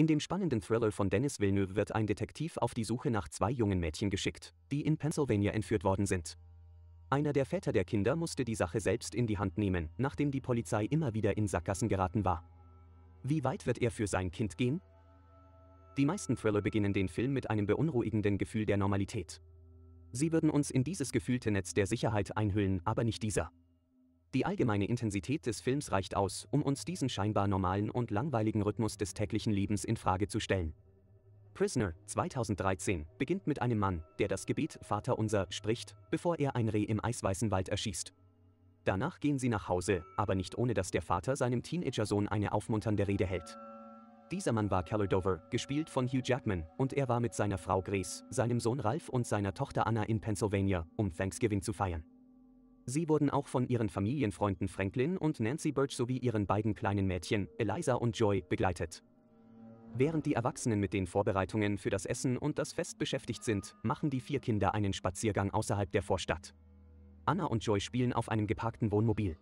In dem spannenden Thriller von Dennis Villeneuve wird ein Detektiv auf die Suche nach zwei jungen Mädchen geschickt, die in Pennsylvania entführt worden sind. Einer der Väter der Kinder musste die Sache selbst in die Hand nehmen, nachdem die Polizei immer wieder in Sackgassen geraten war. Wie weit wird er für sein Kind gehen? Die meisten Thriller beginnen den Film mit einem beunruhigenden Gefühl der Normalität. Sie würden uns in dieses gefühlte Netz der Sicherheit einhüllen, aber nicht dieser. Die allgemeine Intensität des Films reicht aus, um uns diesen scheinbar normalen und langweiligen Rhythmus des täglichen Lebens in Frage zu stellen. Prisoner 2013 beginnt mit einem Mann, der das Gebet Vater unser spricht, bevor er ein Reh im eisweißen Wald erschießt. Danach gehen sie nach Hause, aber nicht ohne dass der Vater seinem Teenager-Sohn eine aufmunternde Rede hält. Dieser Mann war Keller Dover, gespielt von Hugh Jackman, und er war mit seiner Frau Grace, seinem Sohn Ralph und seiner Tochter Anna in Pennsylvania, um Thanksgiving zu feiern. Sie wurden auch von ihren Familienfreunden Franklin und Nancy Birch sowie ihren beiden kleinen Mädchen, Eliza und Joy, begleitet. Während die Erwachsenen mit den Vorbereitungen für das Essen und das Fest beschäftigt sind, machen die vier Kinder einen Spaziergang außerhalb der Vorstadt. Anna und Joy spielen auf einem geparkten Wohnmobil.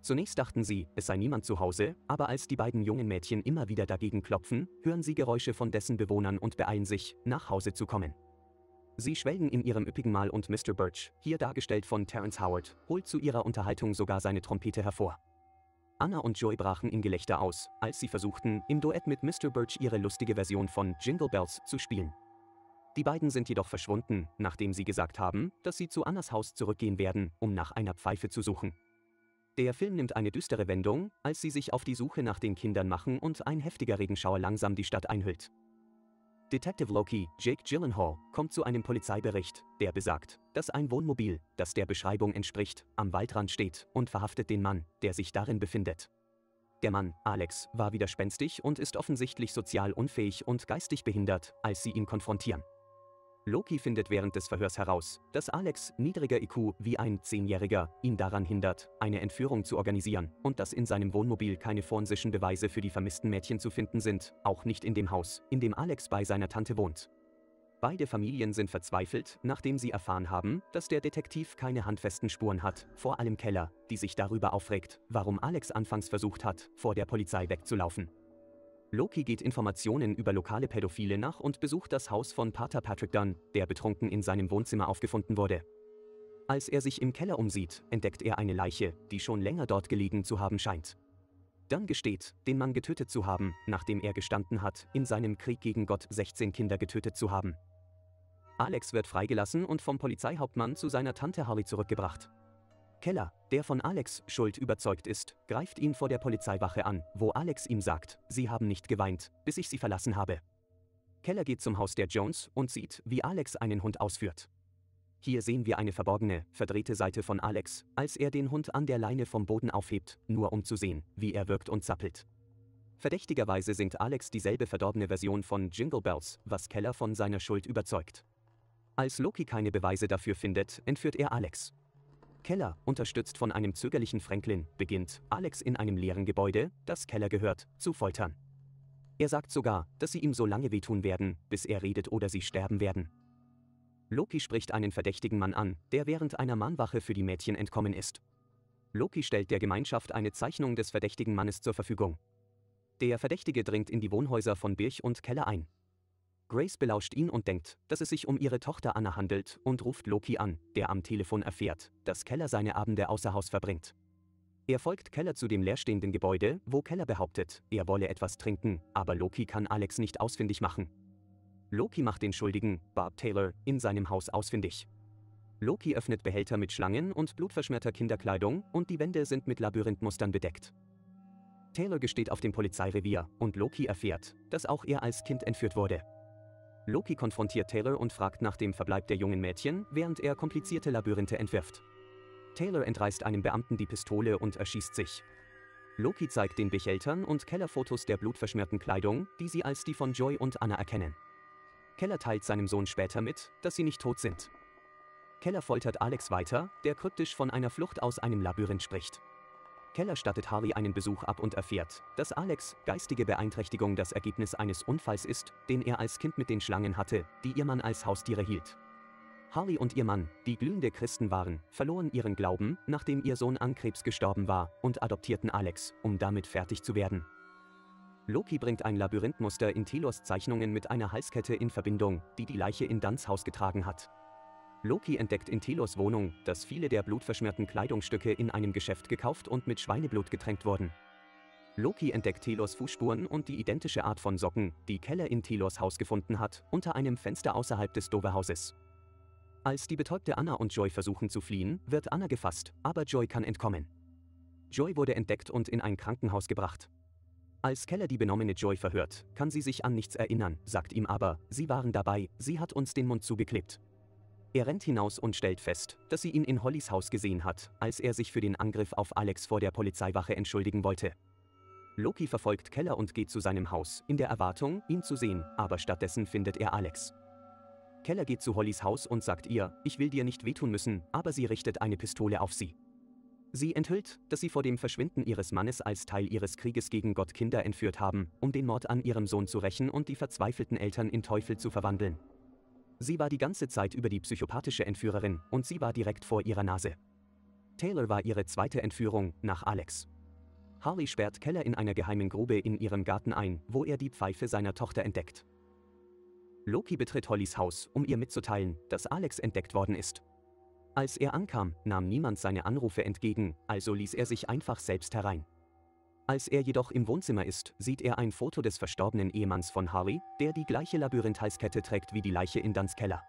Zunächst dachten sie, es sei niemand zu Hause, aber als die beiden jungen Mädchen immer wieder dagegen klopfen, hören sie Geräusche von dessen Bewohnern und beeilen sich, nach Hause zu kommen. Sie schwelgen in ihrem üppigen Mal und Mr. Birch, hier dargestellt von Terence Howard, holt zu ihrer Unterhaltung sogar seine Trompete hervor. Anna und Joy brachen in Gelächter aus, als sie versuchten, im Duett mit Mr. Birch ihre lustige Version von Jingle Bells zu spielen. Die beiden sind jedoch verschwunden, nachdem sie gesagt haben, dass sie zu Annas Haus zurückgehen werden, um nach einer Pfeife zu suchen. Der Film nimmt eine düstere Wendung, als sie sich auf die Suche nach den Kindern machen und ein heftiger Regenschauer langsam die Stadt einhüllt. Detective Loki, Jake Gyllenhaal, kommt zu einem Polizeibericht, der besagt, dass ein Wohnmobil, das der Beschreibung entspricht, am Waldrand steht und verhaftet den Mann, der sich darin befindet. Der Mann, Alex, war widerspenstig und ist offensichtlich sozial unfähig und geistig behindert, als sie ihn konfrontieren. Loki findet während des Verhörs heraus, dass Alex niedriger IQ wie ein Zehnjähriger ihn daran hindert, eine Entführung zu organisieren und dass in seinem Wohnmobil keine forensischen Beweise für die vermissten Mädchen zu finden sind, auch nicht in dem Haus, in dem Alex bei seiner Tante wohnt. Beide Familien sind verzweifelt, nachdem sie erfahren haben, dass der Detektiv keine handfesten Spuren hat, vor allem Keller, die sich darüber aufregt, warum Alex anfangs versucht hat, vor der Polizei wegzulaufen. Loki geht Informationen über lokale Pädophile nach und besucht das Haus von Pater Patrick Dunn, der betrunken in seinem Wohnzimmer aufgefunden wurde. Als er sich im Keller umsieht, entdeckt er eine Leiche, die schon länger dort gelegen zu haben scheint. Dunn gesteht, den Mann getötet zu haben, nachdem er gestanden hat, in seinem Krieg gegen Gott 16 Kinder getötet zu haben. Alex wird freigelassen und vom Polizeihauptmann zu seiner Tante Harley zurückgebracht. Keller, der von Alex Schuld überzeugt ist, greift ihn vor der Polizeiwache an, wo Alex ihm sagt, sie haben nicht geweint, bis ich sie verlassen habe. Keller geht zum Haus der Jones und sieht, wie Alex einen Hund ausführt. Hier sehen wir eine verborgene, verdrehte Seite von Alex, als er den Hund an der Leine vom Boden aufhebt, nur um zu sehen, wie er wirkt und zappelt. Verdächtigerweise singt Alex dieselbe verdorbene Version von Jingle Bells, was Keller von seiner Schuld überzeugt. Als Loki keine Beweise dafür findet, entführt er Alex. Keller, unterstützt von einem zögerlichen Franklin, beginnt, Alex in einem leeren Gebäude, das Keller gehört, zu foltern. Er sagt sogar, dass sie ihm so lange wehtun werden, bis er redet oder sie sterben werden. Loki spricht einen verdächtigen Mann an, der während einer Mahnwache für die Mädchen entkommen ist. Loki stellt der Gemeinschaft eine Zeichnung des verdächtigen Mannes zur Verfügung. Der Verdächtige dringt in die Wohnhäuser von Birch und Keller ein. Grace belauscht ihn und denkt, dass es sich um ihre Tochter Anna handelt und ruft Loki an, der am Telefon erfährt, dass Keller seine Abende außer Haus verbringt. Er folgt Keller zu dem leerstehenden Gebäude, wo Keller behauptet, er wolle etwas trinken, aber Loki kann Alex nicht ausfindig machen. Loki macht den Schuldigen, Barb Taylor, in seinem Haus ausfindig. Loki öffnet Behälter mit Schlangen und blutverschmierter Kinderkleidung und die Wände sind mit Labyrinthmustern bedeckt. Taylor gesteht auf dem Polizeirevier und Loki erfährt, dass auch er als Kind entführt wurde. Loki konfrontiert Taylor und fragt nach dem Verbleib der jungen Mädchen, während er komplizierte Labyrinthe entwirft. Taylor entreißt einem Beamten die Pistole und erschießt sich. Loki zeigt den Bicheltern und Keller Fotos der blutverschmierten Kleidung, die sie als die von Joy und Anna erkennen. Keller teilt seinem Sohn später mit, dass sie nicht tot sind. Keller foltert Alex weiter, der kryptisch von einer Flucht aus einem Labyrinth spricht. Keller stattet Harley einen Besuch ab und erfährt, dass Alex geistige Beeinträchtigung das Ergebnis eines Unfalls ist, den er als Kind mit den Schlangen hatte, die ihr Mann als Haustiere hielt. Harley und ihr Mann, die glühende Christen waren, verloren ihren Glauben, nachdem ihr Sohn an Krebs gestorben war, und adoptierten Alex, um damit fertig zu werden. Loki bringt ein Labyrinthmuster in Telos Zeichnungen mit einer Halskette in Verbindung, die die Leiche in Dans Haus getragen hat. Loki entdeckt in Telos Wohnung, dass viele der blutverschmierten Kleidungsstücke in einem Geschäft gekauft und mit Schweineblut getränkt wurden. Loki entdeckt Telos Fußspuren und die identische Art von Socken, die Keller in Telos Haus gefunden hat, unter einem Fenster außerhalb des Doverhauses. Als die betäubte Anna und Joy versuchen zu fliehen, wird Anna gefasst, aber Joy kann entkommen. Joy wurde entdeckt und in ein Krankenhaus gebracht. Als Keller die benommene Joy verhört, kann sie sich an nichts erinnern, sagt ihm aber, sie waren dabei, sie hat uns den Mund zugeklebt. Er rennt hinaus und stellt fest, dass sie ihn in Hollys Haus gesehen hat, als er sich für den Angriff auf Alex vor der Polizeiwache entschuldigen wollte. Loki verfolgt Keller und geht zu seinem Haus, in der Erwartung, ihn zu sehen, aber stattdessen findet er Alex. Keller geht zu Hollys Haus und sagt ihr, ich will dir nicht wehtun müssen, aber sie richtet eine Pistole auf sie. Sie enthüllt, dass sie vor dem Verschwinden ihres Mannes als Teil ihres Krieges gegen Gott Kinder entführt haben, um den Mord an ihrem Sohn zu rächen und die verzweifelten Eltern in Teufel zu verwandeln. Sie war die ganze Zeit über die psychopathische Entführerin und sie war direkt vor ihrer Nase. Taylor war ihre zweite Entführung, nach Alex. Harley sperrt Keller in einer geheimen Grube in ihrem Garten ein, wo er die Pfeife seiner Tochter entdeckt. Loki betritt Hollys Haus, um ihr mitzuteilen, dass Alex entdeckt worden ist. Als er ankam, nahm niemand seine Anrufe entgegen, also ließ er sich einfach selbst herein. Als er jedoch im Wohnzimmer ist, sieht er ein Foto des verstorbenen Ehemanns von Harry, der die gleiche Labyrinthhalskette trägt wie die Leiche in Duns Keller.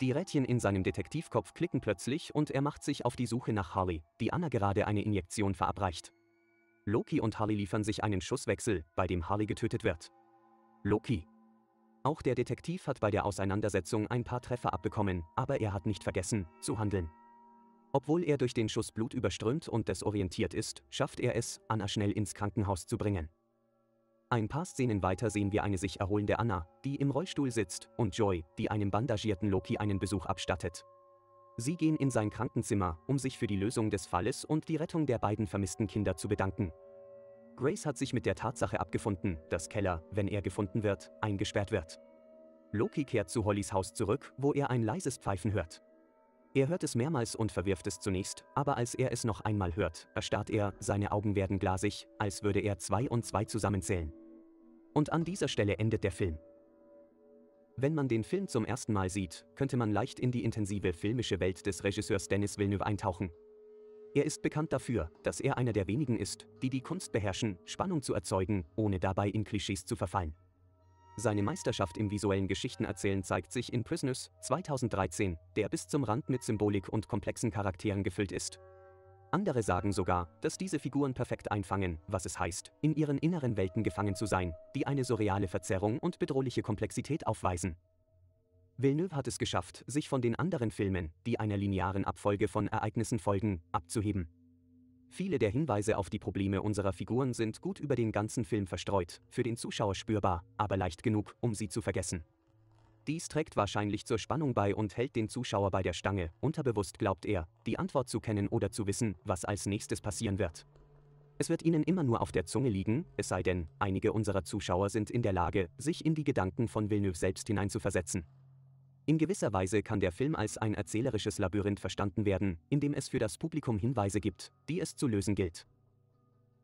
Die Rädchen in seinem Detektivkopf klicken plötzlich und er macht sich auf die Suche nach Harry, die Anna gerade eine Injektion verabreicht. Loki und Harley liefern sich einen Schusswechsel, bei dem Harley getötet wird. Loki. Auch der Detektiv hat bei der Auseinandersetzung ein paar Treffer abbekommen, aber er hat nicht vergessen, zu handeln. Obwohl er durch den Schuss Blut überströmt und desorientiert ist, schafft er es, Anna schnell ins Krankenhaus zu bringen. Ein paar Szenen weiter sehen wir eine sich erholende Anna, die im Rollstuhl sitzt, und Joy, die einem bandagierten Loki einen Besuch abstattet. Sie gehen in sein Krankenzimmer, um sich für die Lösung des Falles und die Rettung der beiden vermissten Kinder zu bedanken. Grace hat sich mit der Tatsache abgefunden, dass Keller, wenn er gefunden wird, eingesperrt wird. Loki kehrt zu Hollys Haus zurück, wo er ein leises Pfeifen hört. Er hört es mehrmals und verwirft es zunächst, aber als er es noch einmal hört, erstarrt er, seine Augen werden glasig, als würde er zwei und zwei zusammenzählen. Und an dieser Stelle endet der Film. Wenn man den Film zum ersten Mal sieht, könnte man leicht in die intensive filmische Welt des Regisseurs Denis Villeneuve eintauchen. Er ist bekannt dafür, dass er einer der wenigen ist, die die Kunst beherrschen, Spannung zu erzeugen, ohne dabei in Klischees zu verfallen. Seine Meisterschaft im visuellen Geschichtenerzählen zeigt sich in Prisoners 2013, der bis zum Rand mit Symbolik und komplexen Charakteren gefüllt ist. Andere sagen sogar, dass diese Figuren perfekt einfangen, was es heißt, in ihren inneren Welten gefangen zu sein, die eine surreale Verzerrung und bedrohliche Komplexität aufweisen. Villeneuve hat es geschafft, sich von den anderen Filmen, die einer linearen Abfolge von Ereignissen folgen, abzuheben. Viele der Hinweise auf die Probleme unserer Figuren sind gut über den ganzen Film verstreut, für den Zuschauer spürbar, aber leicht genug, um sie zu vergessen. Dies trägt wahrscheinlich zur Spannung bei und hält den Zuschauer bei der Stange, unterbewusst glaubt er, die Antwort zu kennen oder zu wissen, was als nächstes passieren wird. Es wird ihnen immer nur auf der Zunge liegen, es sei denn, einige unserer Zuschauer sind in der Lage, sich in die Gedanken von Villeneuve selbst hineinzuversetzen. In gewisser Weise kann der Film als ein erzählerisches Labyrinth verstanden werden, in dem es für das Publikum Hinweise gibt, die es zu lösen gilt.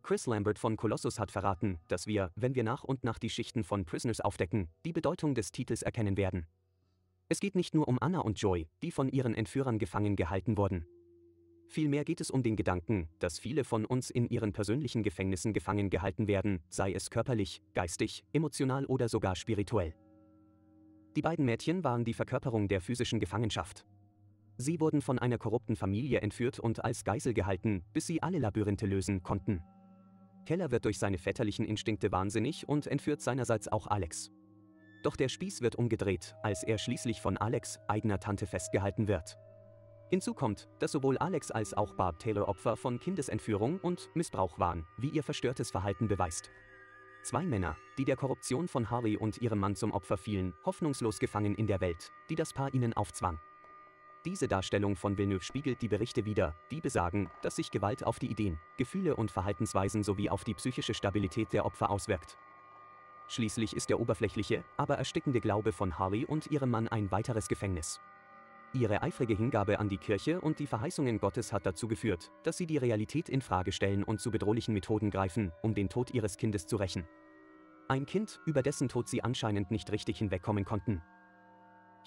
Chris Lambert von Colossus hat verraten, dass wir, wenn wir nach und nach die Schichten von Prisoners aufdecken, die Bedeutung des Titels erkennen werden. Es geht nicht nur um Anna und Joy, die von ihren Entführern gefangen gehalten wurden. Vielmehr geht es um den Gedanken, dass viele von uns in ihren persönlichen Gefängnissen gefangen gehalten werden, sei es körperlich, geistig, emotional oder sogar spirituell. Die beiden Mädchen waren die Verkörperung der physischen Gefangenschaft. Sie wurden von einer korrupten Familie entführt und als Geisel gehalten, bis sie alle Labyrinthe lösen konnten. Keller wird durch seine väterlichen Instinkte wahnsinnig und entführt seinerseits auch Alex. Doch der Spieß wird umgedreht, als er schließlich von Alex, eigener Tante, festgehalten wird. Hinzu kommt, dass sowohl Alex als auch Barb Taylor Opfer von Kindesentführung und Missbrauch waren, wie ihr verstörtes Verhalten beweist. Zwei Männer, die der Korruption von Harvey und ihrem Mann zum Opfer fielen, hoffnungslos gefangen in der Welt, die das Paar ihnen aufzwang. Diese Darstellung von Villeneuve spiegelt die Berichte wider, die besagen, dass sich Gewalt auf die Ideen, Gefühle und Verhaltensweisen sowie auf die psychische Stabilität der Opfer auswirkt. Schließlich ist der oberflächliche, aber erstickende Glaube von Harley und ihrem Mann ein weiteres Gefängnis. Ihre eifrige Hingabe an die Kirche und die Verheißungen Gottes hat dazu geführt, dass sie die Realität in Frage stellen und zu bedrohlichen Methoden greifen, um den Tod ihres Kindes zu rächen. Ein Kind, über dessen Tod sie anscheinend nicht richtig hinwegkommen konnten.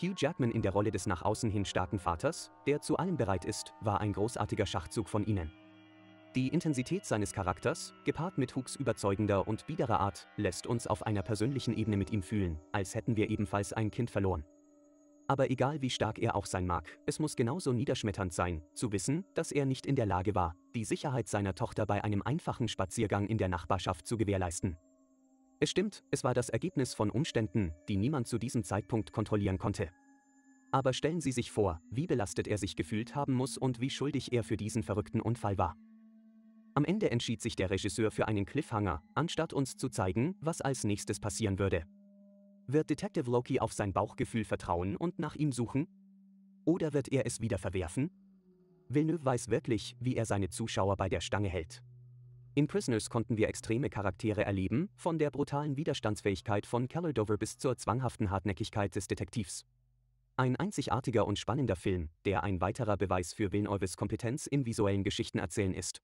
Hugh Jackman in der Rolle des nach außen hin starken Vaters, der zu allem bereit ist, war ein großartiger Schachzug von ihnen. Die Intensität seines Charakters, gepaart mit Hooks überzeugender und biederer Art, lässt uns auf einer persönlichen Ebene mit ihm fühlen, als hätten wir ebenfalls ein Kind verloren. Aber egal wie stark er auch sein mag, es muss genauso niederschmetternd sein, zu wissen, dass er nicht in der Lage war, die Sicherheit seiner Tochter bei einem einfachen Spaziergang in der Nachbarschaft zu gewährleisten. Es stimmt, es war das Ergebnis von Umständen, die niemand zu diesem Zeitpunkt kontrollieren konnte. Aber stellen Sie sich vor, wie belastet er sich gefühlt haben muss und wie schuldig er für diesen verrückten Unfall war. Am Ende entschied sich der Regisseur für einen Cliffhanger, anstatt uns zu zeigen, was als nächstes passieren würde. Wird Detective Loki auf sein Bauchgefühl vertrauen und nach ihm suchen? Oder wird er es wieder verwerfen? Villeneuve weiß wirklich, wie er seine Zuschauer bei der Stange hält. In Prisoners konnten wir extreme Charaktere erleben, von der brutalen Widerstandsfähigkeit von Caldover bis zur zwanghaften Hartnäckigkeit des Detektivs. Ein einzigartiger und spannender Film, der ein weiterer Beweis für Villeneuves Kompetenz im visuellen Geschichtenerzählen ist.